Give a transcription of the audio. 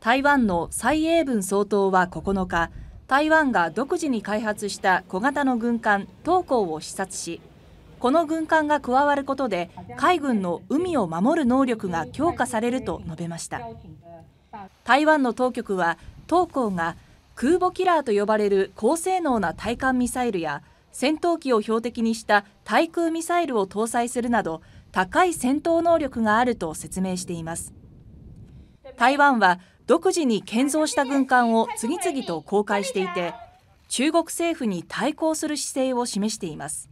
台湾の蔡英文総統は9日台湾が独自に開発した小型の軍艦「東港」を視察しこの軍艦が加わることで海軍の海を守る能力が強化されると述べました台湾の当局は東港が空母キラーと呼ばれる高性能な対艦ミサイルや戦闘機を標的にした対空ミサイルを搭載するなど高い戦闘能力があると説明しています台湾は独自に建造した軍艦を次々と公開していて中国政府に対抗する姿勢を示しています。